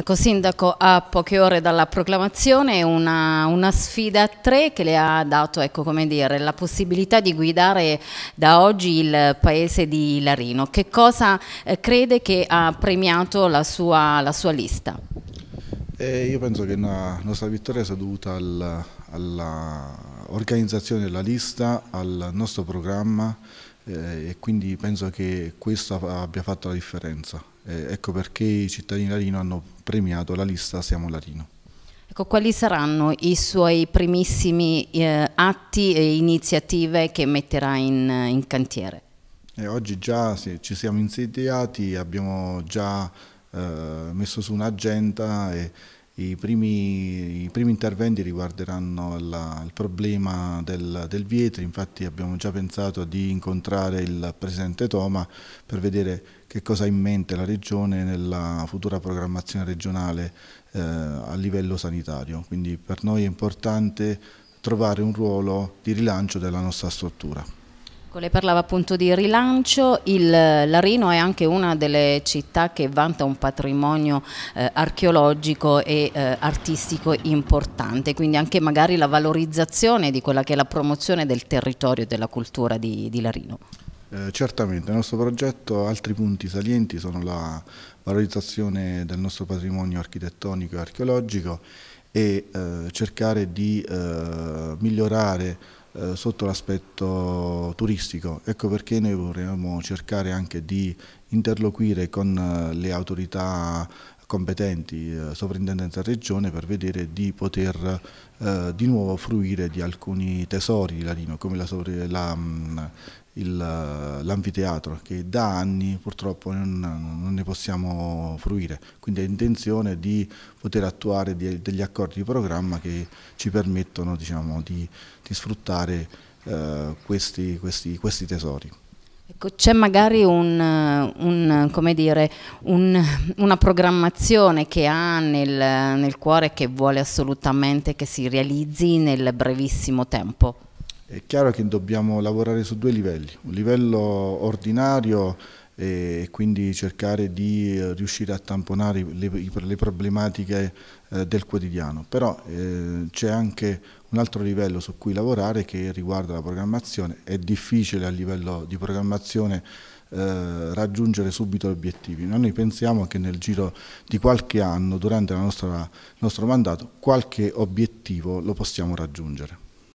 Ecco, Sindaco, a poche ore dalla proclamazione una, una, sfida a tre che le ha dato ecco, dire, la possibilità di guidare da oggi il paese di Larino. Che cosa eh, crede che ha premiato la sua, la sua lista? Eh, io penso che la nostra vittoria sia dovuta al, alla, organizzazione della lista, al nostro programma eh, e quindi penso che questo abbia fatto la differenza. Eh, ecco perché i cittadini Larino hanno premiato la lista Siamo Larino. Ecco, quali saranno i suoi primissimi eh, atti e iniziative che metterà in, in cantiere? Eh, oggi già sì, ci siamo insediati, abbiamo già eh, messo su un'agenda e i primi, i primi interventi riguarderanno la, il problema del, del Vietri, infatti abbiamo già pensato di incontrare il Presidente Toma per vedere che cosa ha in mente la Regione nella futura programmazione regionale eh, a livello sanitario. Quindi per noi è importante trovare un ruolo di rilancio della nostra struttura. Lei parlava appunto di rilancio, il Larino è anche una delle città che vanta un patrimonio eh, archeologico e eh, artistico importante, quindi anche magari la valorizzazione di quella che è la promozione del territorio e della cultura di, di Larino. Eh, certamente, nel nostro progetto altri punti salienti sono la valorizzazione del nostro patrimonio architettonico e archeologico e eh, cercare di eh, migliorare eh, sotto l'aspetto turistico. Ecco perché noi vorremmo cercare anche di interloquire con eh, le autorità competenti, eh, sovrintendenza regione, per vedere di poter eh, di nuovo fruire di alcuni tesori di Larino, come mm, l'anfiteatro, la, che da anni purtroppo non, non, ne possiamo fruire. Quindi è intenzione di poter attuare di, degli accordi di programma che ci permettono diciamo, di, di, sfruttare eh, questi, questi, questi tesori. Ecco, c'è magari un, eh, un, eh, dire, un, una programmazione che ha nel, nel, cuore che vuole assolutamente che si realizzi nel brevissimo tempo? È chiaro che dobbiamo lavorare su due livelli, un livello ordinario e quindi cercare di eh, riuscire a tamponare le, le problematiche eh, del quotidiano. Però eh, c'è anche un altro livello su cui lavorare che riguarda la programmazione. È difficile a livello di programmazione eh, raggiungere subito gli obiettivi. Ma Noi pensiamo che nel giro di qualche anno, durante il nostro mandato, qualche obiettivo lo possiamo raggiungere.